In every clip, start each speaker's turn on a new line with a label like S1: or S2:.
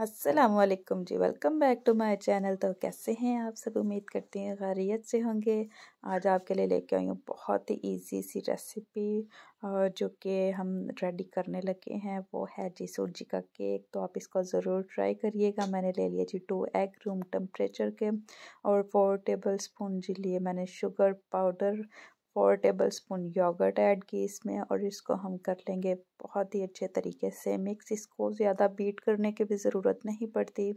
S1: असलकम जी welcome back to my channel तो कैसे हैं आप सब उम्मीद करती हैं खैरियत से होंगे आज आपके लिए लेके आई हूँ बहुत ही इजी सी रेसिपी और जो कि हम रेडी करने लगे हैं वो है जी सूजी का केक तो आप इसको ज़रूर ट्राई करिएगा मैंने ले लिया जी टू एग रूम टेम्परेचर के और फोर टेबल स्पून जी लिए मैंने sugar powder four tablespoon yogurt add की इसमें और इसको हम कर लेंगे बहुत ही अच्छे तरीके से मिक्स इसको ज़्यादा बीट करने की भी ज़रूरत नहीं पड़ती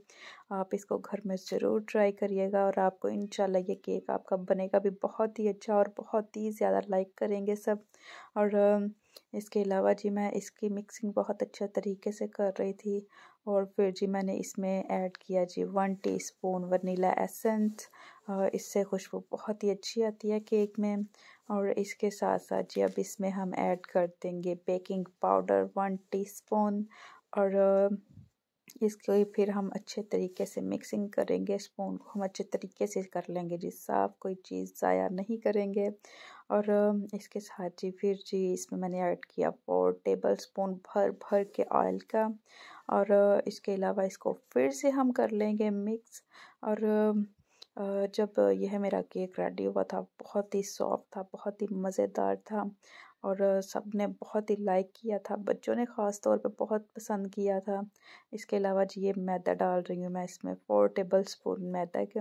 S1: आप इसको घर में ज़रूर ट्राई करिएगा और आपको इन ये केक आपका बनेगा भी बहुत ही अच्छा और बहुत ही ज़्यादा लाइक करेंगे सब और इसके अलावा जी मैं इसकी मिक्सिंग बहुत अच्छे तरीके से कर रही थी और फिर जी मैंने इसमें ऐड किया जी वन टीस्पून वनीला एसेंस इससे खुशबू बहुत ही अच्छी आती है केक में और इसके साथ साथ जी अब इसमें हम ऐड कर देंगे बेकिंग पाउडर वन टीस्पून और इसको फिर हम अच्छे तरीके से मिक्सिंग करेंगे स्पून को हम अच्छे तरीके से कर लेंगे जी साफ कोई चीज़ ज़ाया नहीं करेंगे और इसके साथ जी फिर जी इसमें मैंने ऐड किया फोर टेबल स्पून भर भर के ऑयल का और इसके अलावा इसको फिर से हम कर लेंगे मिक्स और जब यह मेरा केक रेडी हुआ था बहुत ही सॉफ्ट था बहुत ही मज़ेदार था और सब ने बहुत ही लाइक किया था बच्चों ने ख़ास तौर पे बहुत पसंद किया था इसके अलावा जी ये मैदा डाल रही हूँ मैं इसमें फ़ोर टेबल स्पून मैदा के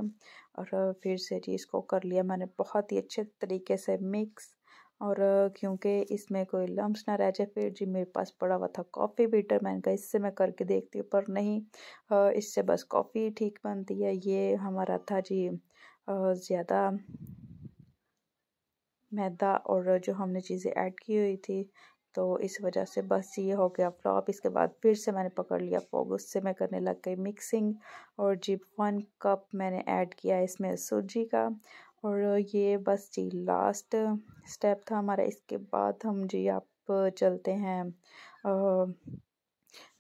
S1: और फिर से जी इसको कर लिया मैंने बहुत ही अच्छे तरीके से मिक्स और क्योंकि इसमें कोई लम्स ना रह जाए फिर जी मेरे पास पड़ा हुआ था कॉफ़ी बीटर मैंने कहा इससे मैं करके देखती हूँ पर नहीं इससे बस कॉफ़ी ठीक बनती है ये हमारा था जी ज़्यादा मैदा और जो हमने चीज़ें ऐड की हुई थी तो इस वजह से बस ये हो गया फ्लॉप इसके बाद फिर से मैंने पकड़ लिया फोग उससे मैं करने लग गई मिक्सिंग और जी वन कप मैंने ऐड किया इसमें सूजी का और ये बस जी लास्ट स्टेप था हमारा इसके बाद हम जी आप चलते हैं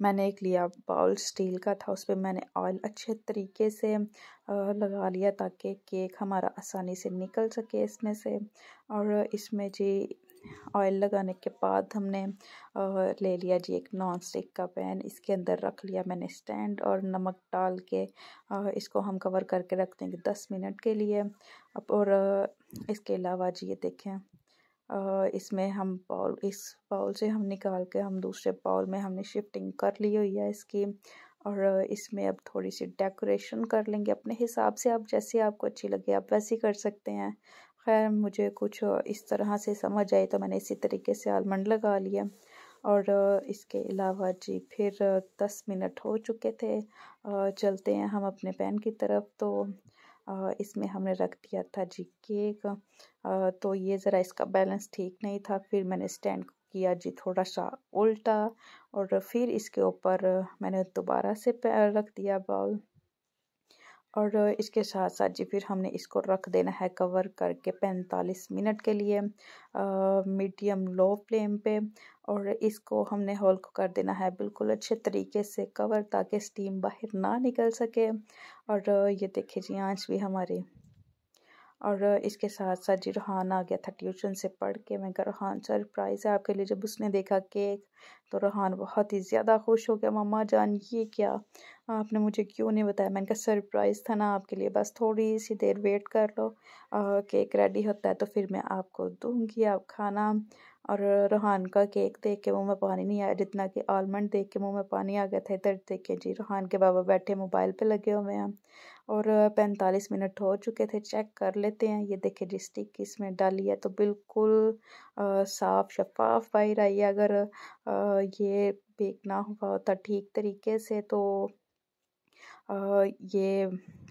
S1: मैंने एक लिया बाउल स्टील का था उस पर मैंने ऑयल अच्छे तरीके से लगा लिया ताकि केक हमारा आसानी से निकल सके इसमें से और इसमें जी ऑयल लगाने के बाद हमने ले लिया जी एक नॉन स्टिक का पैन इसके अंदर रख लिया मैंने स्टैंड और नमक डाल के इसको हम कवर करके रख देंगे दस मिनट के लिए अब और इसके अलावा जी ये देखें इसमें हम बॉल इस बॉल से हम निकाल के हम दूसरे बॉल में हमने शिफ्टिंग कर ली हुई है इसकी और इसमें अब थोड़ी सी डेकोरेशन कर लेंगे अपने हिसाब से आप जैसे आपको अच्छी लगे आप वैसे कर सकते हैं खैर मुझे कुछ इस तरह से समझ आई तो मैंने इसी तरीके से आलमंड लगा लिया और इसके अलावा जी फिर दस मिनट हो चुके थे चलते हैं हम अपने पैन की तरफ तो इसमें हमने रख दिया था जी केक तो ये ज़रा इसका बैलेंस ठीक नहीं था फिर मैंने स्टैंड किया जी थोड़ा सा उल्टा और फिर इसके ऊपर मैंने दोबारा से रख दिया बाउल और इसके साथ साथ जी फिर हमने इसको रख देना है कवर करके 45 मिनट के लिए मीडियम लो फ्लेम पे और इसको हमने होल को कर देना है बिल्कुल अच्छे तरीके से कवर ताकि स्टीम बाहर ना निकल सके और ये देखिए जी आंच भी हमारी और इसके साथ साथ जी रुहान आ गया था ट्यूशन से पढ़ के मैं कहा रूहान सरप्राइज़ है आपके लिए जब उसने देखा केक तो रुहान बहुत ही ज़्यादा खुश हो गया मम्मा जान ये क्या आपने मुझे क्यों नहीं बताया मैंने कहा सरप्राइज़ था ना आपके लिए बस थोड़ी सी देर वेट कर लो केक रेडी होता है तो फिर मैं आपको दूँगी आप खाना और रूहान का केक देख के मुंह में पानी नहीं आया जितना कि आलमंड देख के मुंह में पानी आ गया था इधर देखे जी रूहान के बाबा बैठे मोबाइल पे लगे हुए हैं और पैंतालीस मिनट हो चुके थे चेक कर लेते हैं ये देखे जी स्टिक इसमें डाली है तो बिल्कुल साफ़ शफाफ बाहर आई है अगर आ, ये बेक ना हुआ होता तो ठीक तरीके से तो ये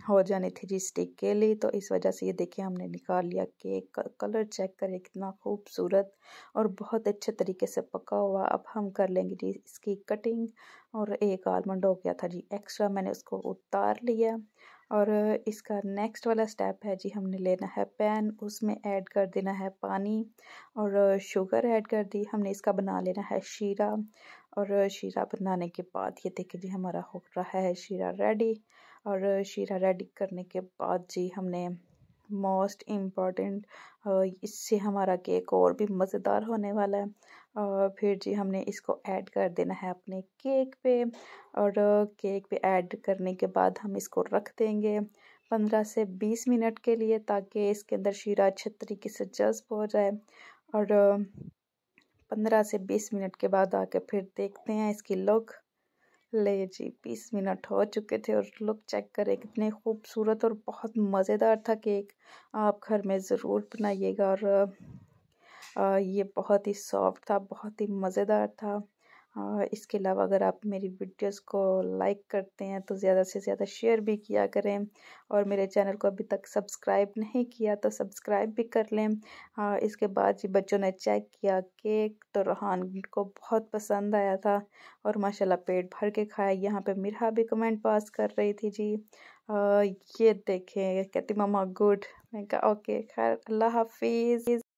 S1: हो जाने थे जी स्टिक के लिए तो इस वजह से ये देखिए हमने निकाल लिया केक कलर चेक करें कितना खूबसूरत और बहुत अच्छे तरीके से पका हुआ अब हम कर लेंगे जी इसकी कटिंग और एक आलमंड हो गया था जी एक्स्ट्रा मैंने उसको उतार लिया और इसका नेक्स्ट वाला स्टेप है जी हमने लेना है पैन उसमें ऐड कर देना है पानी और शुगर ऐड कर दी हमने इसका बना लेना है शीरा और शीरा बनाने के बाद ये देखिए जी हमारा हो रहा है शीरा रेडी और शीरा रेडी करने के बाद जी हमने मोस्ट इम्पॉर्टेंट इससे हमारा केक और भी मज़ेदार होने वाला है और फिर जी हमने इसको ऐड कर देना है अपने केक पे और केक पे ऐड करने के बाद हम इसको रख देंगे पंद्रह से बीस मिनट के लिए ताकि इसके अंदर शीरा अच्छे तरीके से जज्ब हो जाए और पंद्रह से बीस मिनट के बाद आके फिर देखते हैं इसकी लुक ले जी बीस मिनट हो चुके थे और लुक चेक करें कितने खूबसूरत और बहुत मज़ेदार था केक आप घर में ज़रूर बनाइएगा और ये बहुत ही सॉफ्ट था बहुत ही मज़ेदार था और इसके अलावा अगर आप मेरी वीडियोस को लाइक करते हैं तो ज़्यादा से ज़्यादा शेयर भी किया करें और मेरे चैनल को अभी तक सब्सक्राइब नहीं किया तो सब्सक्राइब भी कर लें और हाँ, इसके बाद जी बच्चों ने चेक किया केक तो रोहान को बहुत पसंद आया था और माशाल्लाह पेट भर के खाया यहाँ पे मिरहा भी कमेंट पास कर रही थी जी आ, ये देखें कहती मामा गुड मैं कहा ओके खैर अल्लाह हाफिज़